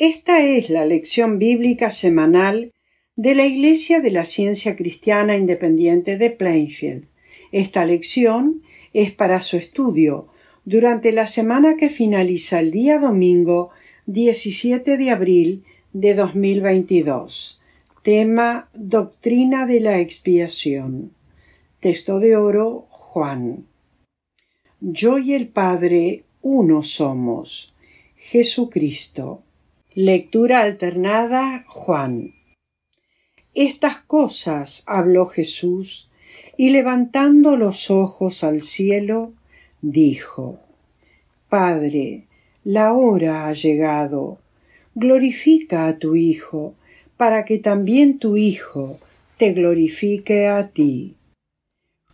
Esta es la lección bíblica semanal de la Iglesia de la Ciencia Cristiana Independiente de Plainfield. Esta lección es para su estudio durante la semana que finaliza el día domingo 17 de abril de 2022. Tema Doctrina de la Expiación. Texto de oro Juan. Yo y el Padre uno somos. Jesucristo Lectura alternada Juan. Estas cosas habló Jesús y levantando los ojos al cielo, dijo, Padre, la hora ha llegado, glorifica a tu Hijo, para que también tu Hijo te glorifique a ti.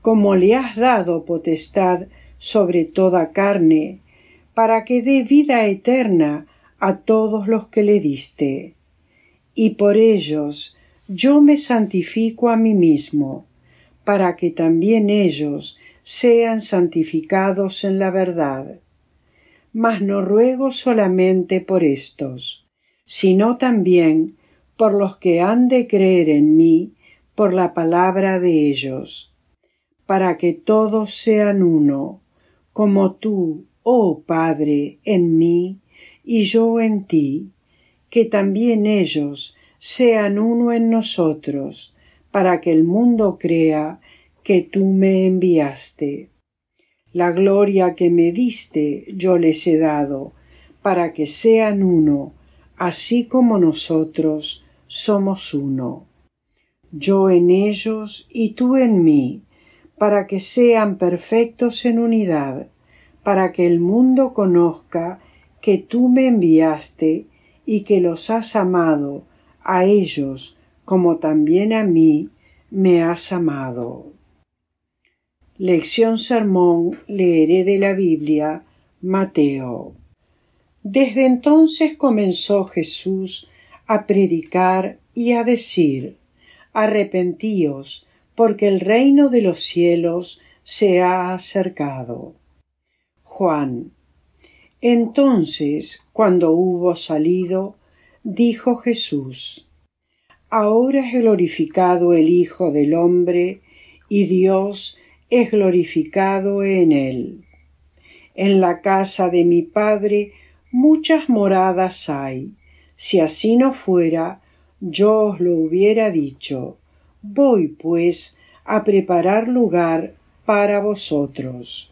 Como le has dado potestad sobre toda carne, para que dé vida eterna a todos los que le diste. Y por ellos yo me santifico a mí mismo, para que también ellos sean santificados en la verdad. Mas no ruego solamente por estos, sino también por los que han de creer en mí por la palabra de ellos, para que todos sean uno, como tú, oh Padre, en mí y yo en ti, que también ellos sean uno en nosotros, para que el mundo crea que tú me enviaste. La gloria que me diste yo les he dado, para que sean uno, así como nosotros somos uno. Yo en ellos y tú en mí, para que sean perfectos en unidad, para que el mundo conozca que tú me enviaste y que los has amado a ellos como también a mí me has amado. Lección Sermón leeré de la Biblia Mateo. Desde entonces comenzó Jesús a predicar y a decir Arrepentíos, porque el reino de los cielos se ha acercado. Juan entonces, cuando hubo salido, dijo Jesús, Ahora es glorificado el Hijo del Hombre, y Dios es glorificado en él. En la casa de mi Padre muchas moradas hay. Si así no fuera, yo os lo hubiera dicho. Voy, pues, a preparar lugar para vosotros.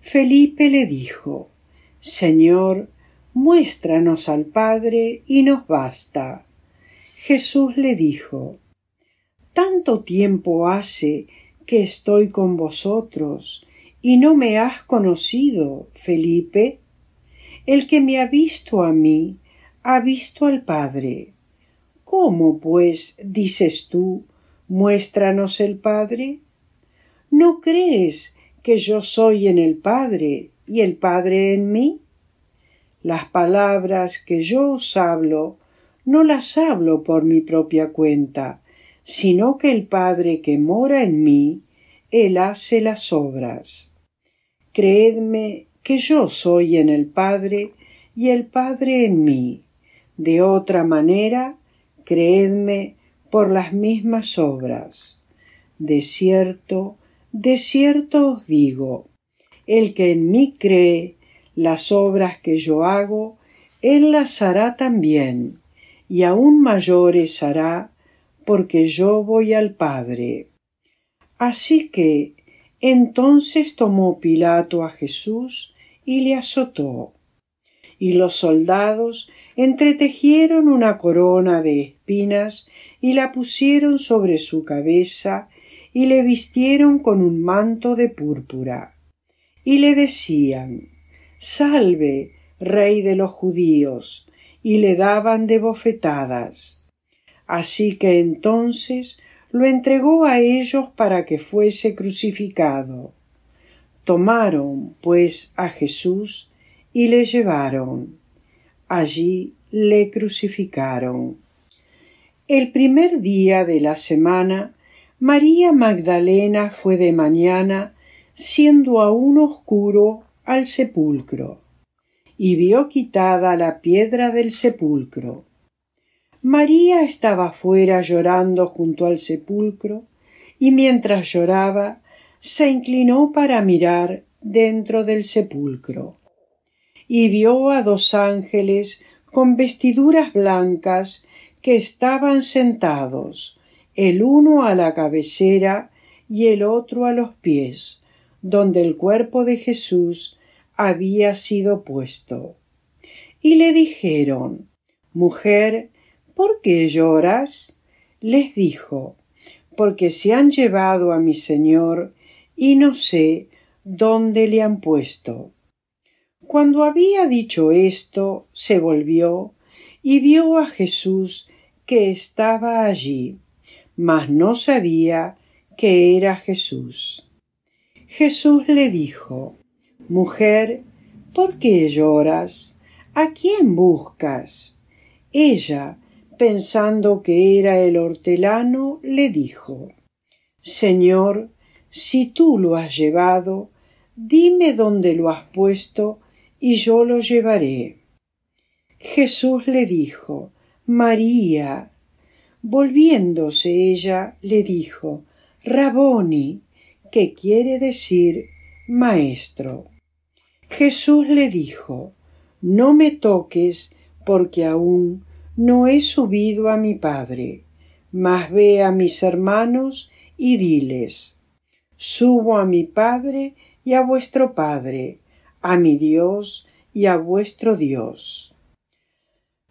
Felipe le dijo, Señor, muéstranos al Padre y nos basta. Jesús le dijo Tanto tiempo hace que estoy con vosotros y no me has conocido, Felipe. El que me ha visto a mí, ha visto al Padre. ¿Cómo, pues, dices tú, muéstranos el Padre? ¿No crees que yo soy en el Padre y el Padre en mí? Las palabras que yo os hablo no las hablo por mi propia cuenta, sino que el Padre que mora en mí, Él hace las obras. Creedme que yo soy en el Padre y el Padre en mí. De otra manera, creedme por las mismas obras. De cierto, de cierto os digo, el que en mí cree, las obras que yo hago, él las hará también, y aún mayores hará, porque yo voy al Padre. Así que entonces tomó Pilato a Jesús y le azotó. Y los soldados entretejieron una corona de espinas y la pusieron sobre su cabeza y le vistieron con un manto de púrpura y le decían Salve, rey de los judíos, y le daban de bofetadas. Así que entonces lo entregó a ellos para que fuese crucificado. Tomaron, pues, a Jesús y le llevaron. Allí le crucificaron. El primer día de la semana, María Magdalena fue de mañana siendo aún oscuro, al sepulcro, y vio quitada la piedra del sepulcro. María estaba fuera llorando junto al sepulcro, y mientras lloraba, se inclinó para mirar dentro del sepulcro, y vio a dos ángeles con vestiduras blancas que estaban sentados, el uno a la cabecera y el otro a los pies, donde el cuerpo de Jesús había sido puesto. Y le dijeron Mujer, ¿por qué lloras? Les dijo Porque se han llevado a mi Señor y no sé dónde le han puesto. Cuando había dicho esto, se volvió y vio a Jesús que estaba allí, mas no sabía que era Jesús. Jesús le dijo Mujer, ¿por qué lloras? ¿A quién buscas? Ella, pensando que era el hortelano, le dijo Señor, si tú lo has llevado, dime dónde lo has puesto, y yo lo llevaré. Jesús le dijo María. Volviéndose ella, le dijo Raboni, que quiere decir Maestro. Jesús le dijo No me toques, porque aún no he subido a mi Padre, mas ve a mis hermanos y diles Subo a mi Padre y a vuestro Padre, a mi Dios y a vuestro Dios.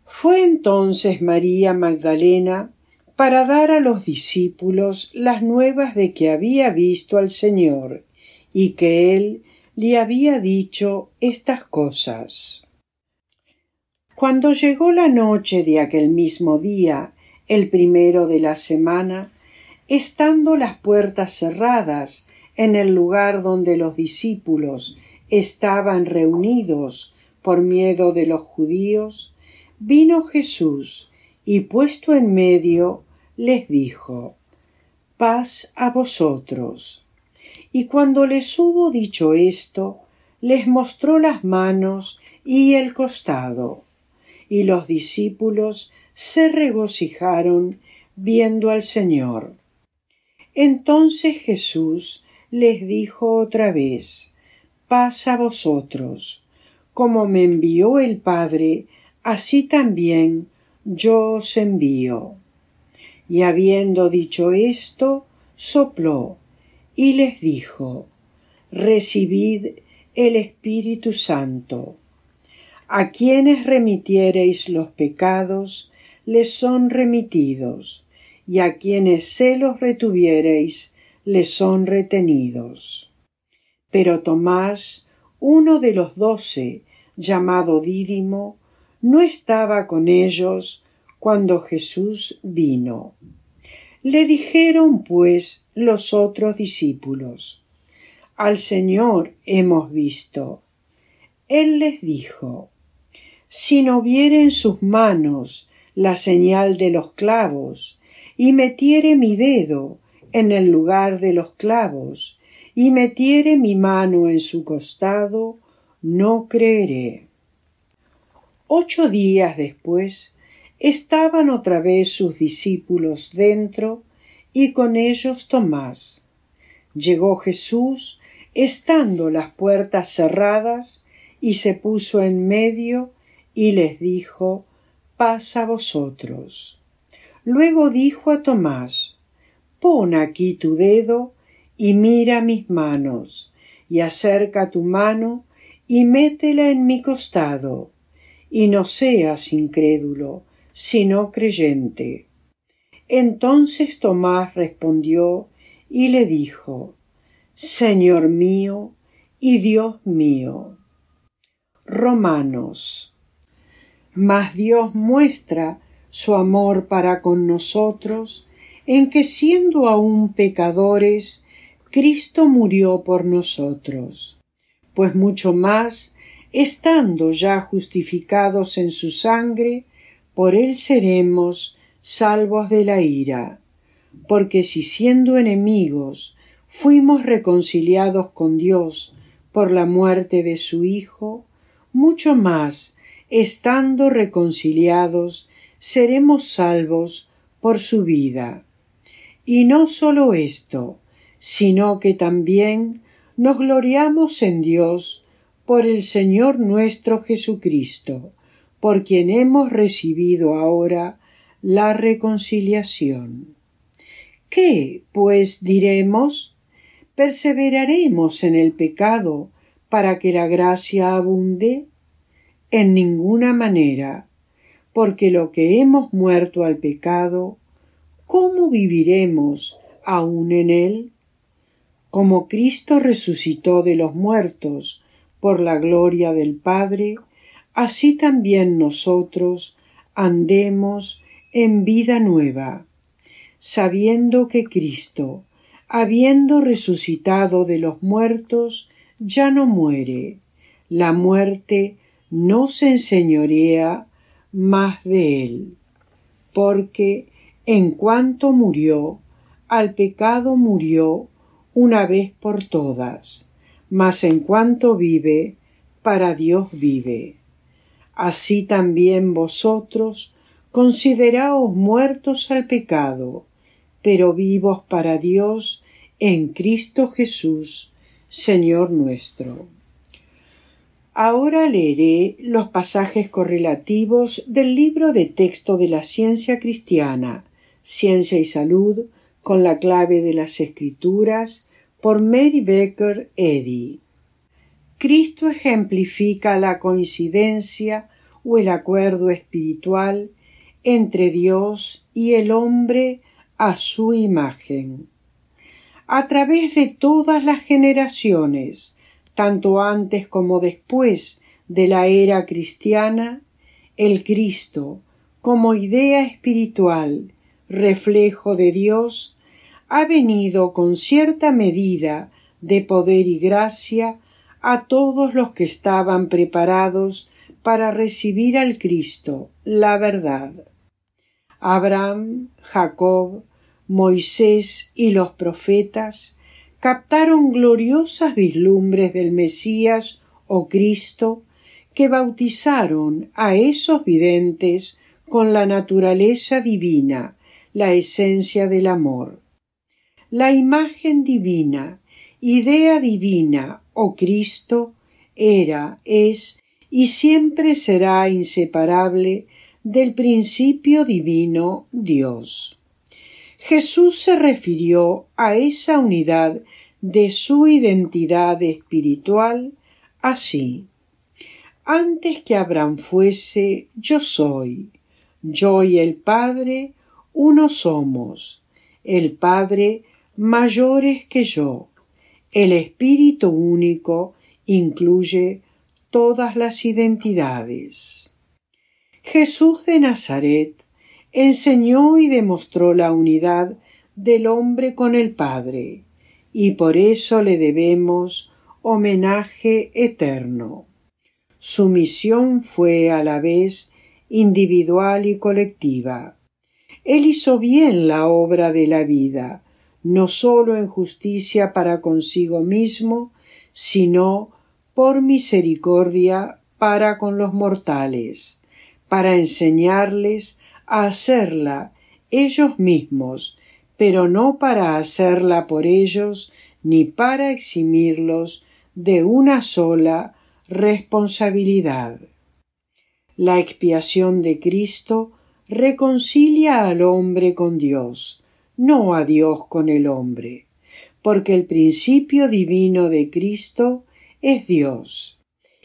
Fue entonces María Magdalena para dar a los discípulos las nuevas de que había visto al Señor y que él le había dicho estas cosas. Cuando llegó la noche de aquel mismo día, el primero de la semana, estando las puertas cerradas en el lugar donde los discípulos estaban reunidos por miedo de los judíos, vino Jesús y puesto en medio les dijo Paz a vosotros. Y cuando les hubo dicho esto, les mostró las manos y el costado. Y los discípulos se regocijaron viendo al Señor. Entonces Jesús les dijo otra vez Paz a vosotros. Como me envió el Padre, así también yo os envío. Y habiendo dicho esto, sopló y les dijo Recibid el Espíritu Santo. A quienes remitiereis los pecados, les son remitidos, y a quienes se los retuviereis, les son retenidos. Pero Tomás, uno de los doce, llamado Dídimo, no estaba con ellos cuando Jesús vino. Le dijeron pues los otros discípulos, Al Señor hemos visto. Él les dijo, Si no viere en sus manos la señal de los clavos, y metiere mi dedo en el lugar de los clavos, y metiere mi mano en su costado, no creeré. Ocho días después estaban otra vez sus discípulos dentro y con ellos Tomás. Llegó Jesús, estando las puertas cerradas, y se puso en medio y les dijo Paz vosotros. Luego dijo a Tomás Pon aquí tu dedo y mira mis manos, y acerca tu mano y métela en mi costado, y no seas incrédulo, sino creyente. Entonces Tomás respondió y le dijo, Señor mío y Dios mío. Romanos. Mas Dios muestra su amor para con nosotros en que siendo aún pecadores, Cristo murió por nosotros. Pues mucho más, estando ya justificados en su sangre, por él seremos salvos de la ira. Porque si siendo enemigos fuimos reconciliados con Dios por la muerte de su Hijo, mucho más, estando reconciliados, seremos salvos por su vida. Y no sólo esto, sino que también nos gloriamos en Dios por el Señor nuestro Jesucristo, por quien hemos recibido ahora la reconciliación. ¿Qué, pues, diremos? ¿Perseveraremos en el pecado para que la gracia abunde? En ninguna manera, porque lo que hemos muerto al pecado, ¿cómo viviremos aún en él? Como Cristo resucitó de los muertos por la gloria del Padre, así también nosotros andemos en vida nueva, sabiendo que Cristo, habiendo resucitado de los muertos, ya no muere, la muerte no se enseñorea más de él, porque en cuanto murió, al pecado murió una vez por todas, mas en cuanto vive, para Dios vive. Así también vosotros consideraos muertos al pecado, pero vivos para Dios en Cristo Jesús, Señor nuestro. Ahora leeré los pasajes correlativos del libro de texto de la ciencia cristiana, Ciencia y Salud, con la clave de las Escrituras, por Mary Becker Eddy. Cristo ejemplifica la coincidencia o el acuerdo espiritual entre Dios y el hombre a su imagen. A través de todas las generaciones, tanto antes como después de la era cristiana, el Cristo, como idea espiritual, reflejo de Dios, ha venido con cierta medida de poder y gracia a todos los que estaban preparados para recibir al Cristo, la verdad. Abraham, Jacob, Moisés y los profetas captaron gloriosas vislumbres del Mesías o Cristo que bautizaron a esos videntes con la naturaleza divina, la esencia del amor. La imagen divina, idea divina o oh Cristo era, es y siempre será inseparable del principio divino Dios. Jesús se refirió a esa unidad de su identidad espiritual así. Antes que Abraham fuese, yo soy. Yo y el Padre, uno somos. El Padre mayores que yo el espíritu único incluye todas las identidades. Jesús de Nazaret enseñó y demostró la unidad del hombre con el Padre, y por eso le debemos homenaje eterno. Su misión fue a la vez individual y colectiva. Él hizo bien la obra de la vida, no sólo en justicia para consigo mismo, sino por misericordia para con los mortales, para enseñarles a hacerla ellos mismos, pero no para hacerla por ellos ni para eximirlos de una sola responsabilidad. La expiación de Cristo reconcilia al hombre con Dios, no a Dios con el hombre, porque el principio divino de Cristo es Dios.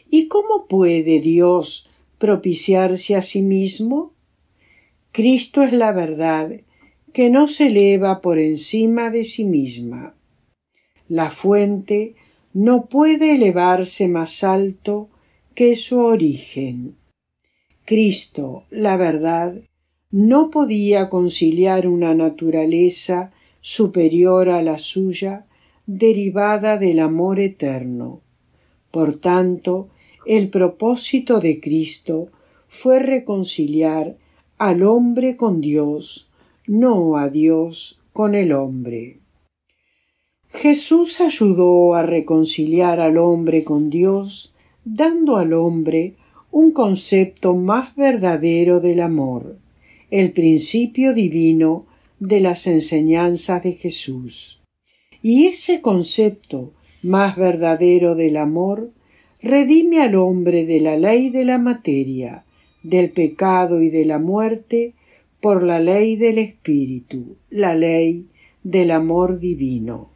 ¿Y cómo puede Dios propiciarse a sí mismo? Cristo es la verdad que no se eleva por encima de sí misma. La fuente no puede elevarse más alto que su origen. Cristo, la verdad, no podía conciliar una naturaleza superior a la suya derivada del amor eterno. Por tanto, el propósito de Cristo fue reconciliar al hombre con Dios, no a Dios con el hombre. Jesús ayudó a reconciliar al hombre con Dios, dando al hombre un concepto más verdadero del amor el principio divino de las enseñanzas de Jesús. Y ese concepto más verdadero del amor redime al hombre de la ley de la materia, del pecado y de la muerte, por la ley del Espíritu, la ley del amor divino.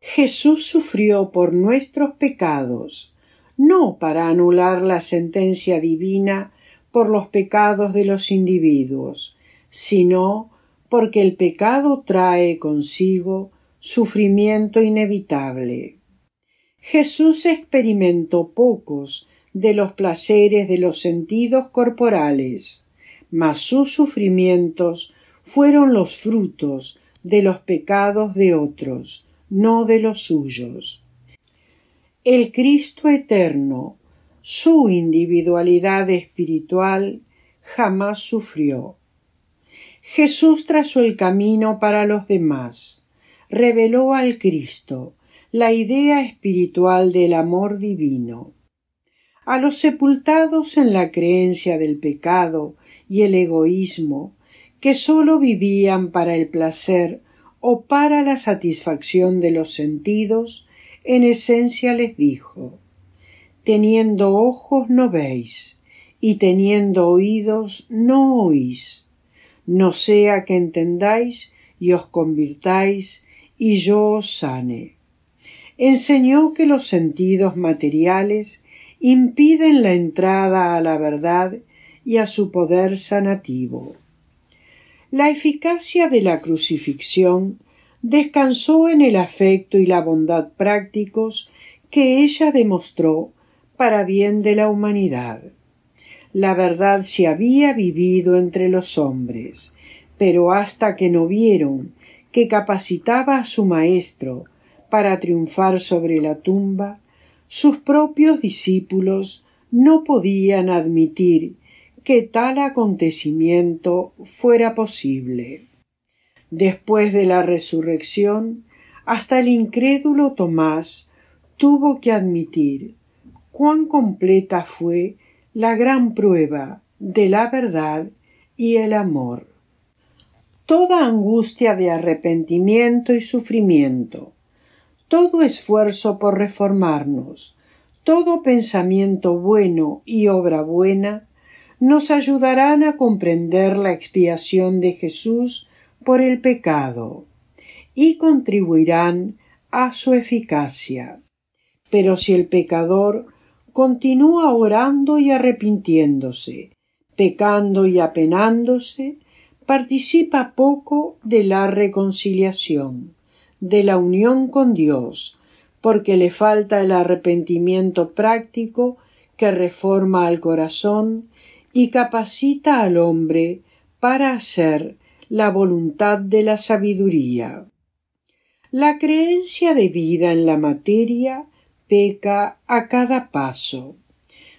Jesús sufrió por nuestros pecados, no para anular la sentencia divina por los pecados de los individuos, sino porque el pecado trae consigo sufrimiento inevitable. Jesús experimentó pocos de los placeres de los sentidos corporales, mas sus sufrimientos fueron los frutos de los pecados de otros, no de los suyos. El Cristo eterno su individualidad espiritual jamás sufrió. Jesús trazó el camino para los demás, reveló al Cristo la idea espiritual del amor divino. A los sepultados en la creencia del pecado y el egoísmo, que sólo vivían para el placer o para la satisfacción de los sentidos, en esencia les dijo teniendo ojos no veis, y teniendo oídos no oís, no sea que entendáis y os convirtáis, y yo os sane. Enseñó que los sentidos materiales impiden la entrada a la verdad y a su poder sanativo. La eficacia de la crucifixión descansó en el afecto y la bondad prácticos que ella demostró para bien de la humanidad. La verdad se había vivido entre los hombres, pero hasta que no vieron que capacitaba a su maestro para triunfar sobre la tumba, sus propios discípulos no podían admitir que tal acontecimiento fuera posible. Después de la resurrección, hasta el incrédulo Tomás tuvo que admitir cuán completa fue la gran prueba de la verdad y el amor. Toda angustia de arrepentimiento y sufrimiento, todo esfuerzo por reformarnos, todo pensamiento bueno y obra buena nos ayudarán a comprender la expiación de Jesús por el pecado y contribuirán a su eficacia. Pero si el pecador continúa orando y arrepintiéndose, pecando y apenándose, participa poco de la reconciliación, de la unión con Dios, porque le falta el arrepentimiento práctico que reforma al corazón y capacita al hombre para hacer la voluntad de la sabiduría. La creencia de vida en la materia peca a cada paso.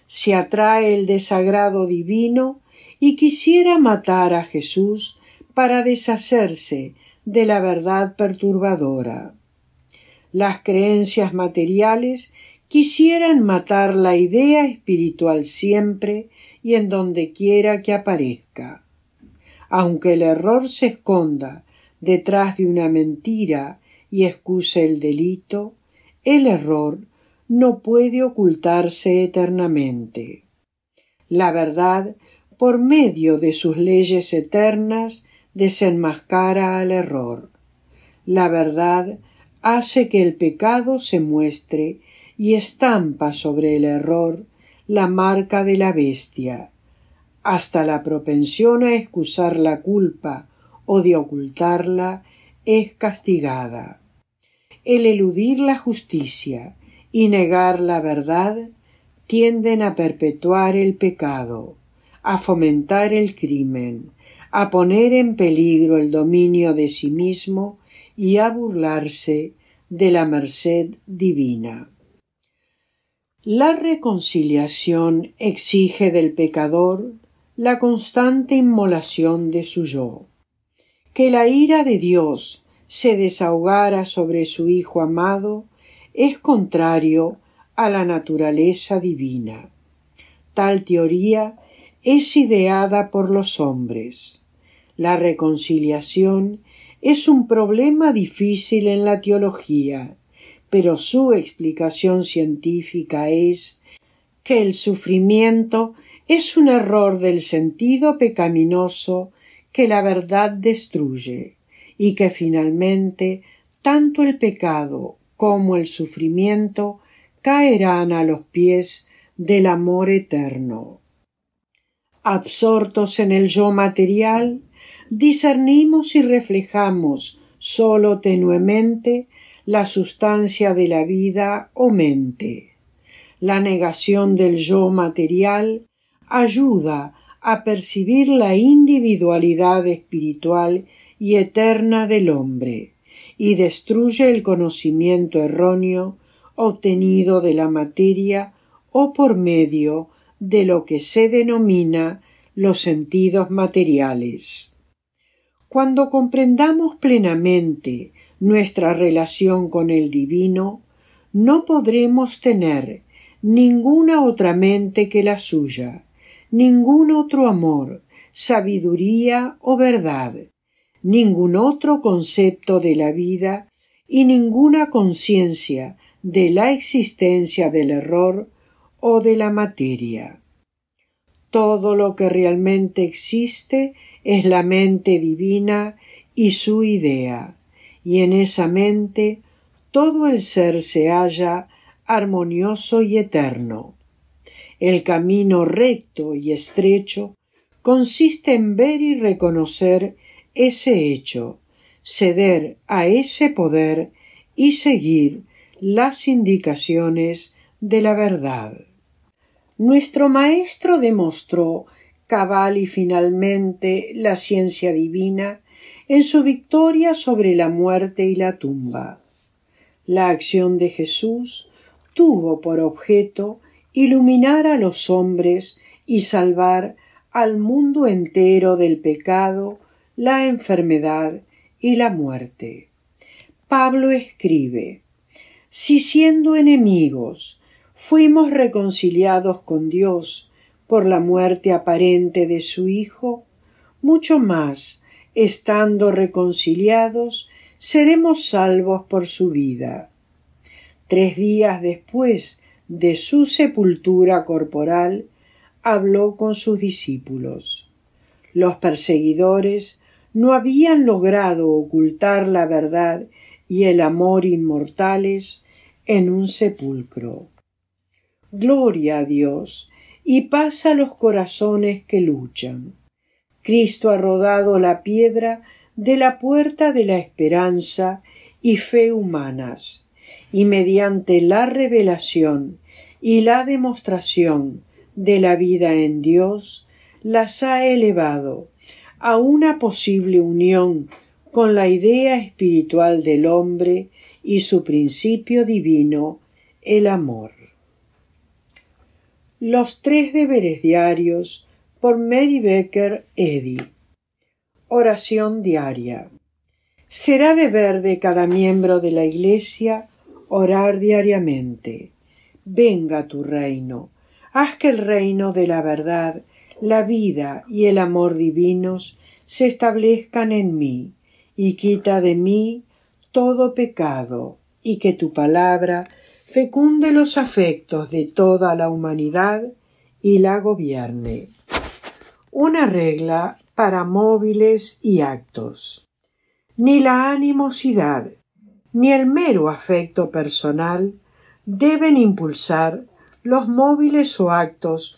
Se atrae el desagrado divino y quisiera matar a Jesús para deshacerse de la verdad perturbadora. Las creencias materiales quisieran matar la idea espiritual siempre y en donde quiera que aparezca. Aunque el error se esconda detrás de una mentira y excuse el delito, el error no puede ocultarse eternamente. La verdad, por medio de sus leyes eternas, desenmascara al error. La verdad hace que el pecado se muestre y estampa sobre el error la marca de la bestia, hasta la propensión a excusar la culpa o de ocultarla es castigada. El eludir la justicia, y negar la verdad tienden a perpetuar el pecado, a fomentar el crimen, a poner en peligro el dominio de sí mismo y a burlarse de la merced divina. La reconciliación exige del pecador la constante inmolación de su yo. Que la ira de Dios se desahogara sobre su Hijo amado es contrario a la naturaleza divina. Tal teoría es ideada por los hombres. La reconciliación es un problema difícil en la teología, pero su explicación científica es que el sufrimiento es un error del sentido pecaminoso que la verdad destruye, y que finalmente tanto el pecado como el sufrimiento caerán a los pies del amor eterno. Absortos en el yo material, discernimos y reflejamos sólo tenuemente la sustancia de la vida o mente. La negación del yo material ayuda a percibir la individualidad espiritual y eterna del hombre y destruye el conocimiento erróneo obtenido de la materia o por medio de lo que se denomina los sentidos materiales. Cuando comprendamos plenamente nuestra relación con el divino, no podremos tener ninguna otra mente que la suya, ningún otro amor, sabiduría o verdad, ningún otro concepto de la vida y ninguna conciencia de la existencia del error o de la materia. Todo lo que realmente existe es la mente divina y su idea, y en esa mente todo el ser se halla armonioso y eterno. El camino recto y estrecho consiste en ver y reconocer ese hecho, ceder a ese poder y seguir las indicaciones de la verdad. Nuestro maestro demostró cabal y finalmente la ciencia divina en su victoria sobre la muerte y la tumba. La acción de Jesús tuvo por objeto iluminar a los hombres y salvar al mundo entero del pecado la enfermedad y la muerte. Pablo escribe Si siendo enemigos fuimos reconciliados con Dios por la muerte aparente de su Hijo, mucho más, estando reconciliados, seremos salvos por su vida. Tres días después de su sepultura corporal, habló con sus discípulos. Los perseguidores no habían logrado ocultar la verdad y el amor inmortales en un sepulcro. Gloria a Dios y paz a los corazones que luchan. Cristo ha rodado la piedra de la puerta de la esperanza y fe humanas, y mediante la revelación y la demostración de la vida en Dios, las ha elevado a una posible unión con la idea espiritual del hombre y su principio divino, el amor. Los tres deberes diarios por Mary Becker Eddy. Oración diaria. Será deber de cada miembro de la Iglesia orar diariamente. Venga tu reino. Haz que el reino de la verdad la vida y el amor divinos se establezcan en mí, y quita de mí todo pecado, y que tu palabra fecunde los afectos de toda la humanidad y la gobierne. Una regla para móviles y actos. Ni la animosidad, ni el mero afecto personal deben impulsar los móviles o actos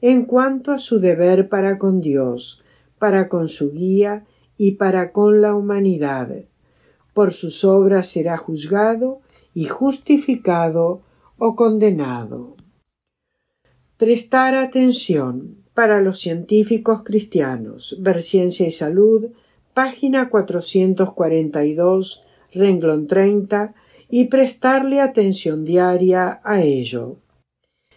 en cuanto a su deber para con Dios, para con su guía y para con la humanidad. Por sus obras será juzgado y justificado o condenado. Prestar atención para los científicos cristianos. Ver Ciencia y Salud, página 442, renglón 30, y prestarle atención diaria a ello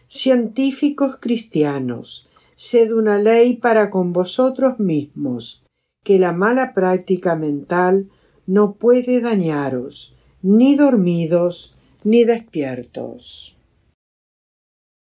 científicos cristianos, sed una ley para con vosotros mismos, que la mala práctica mental no puede dañaros, ni dormidos, ni despiertos.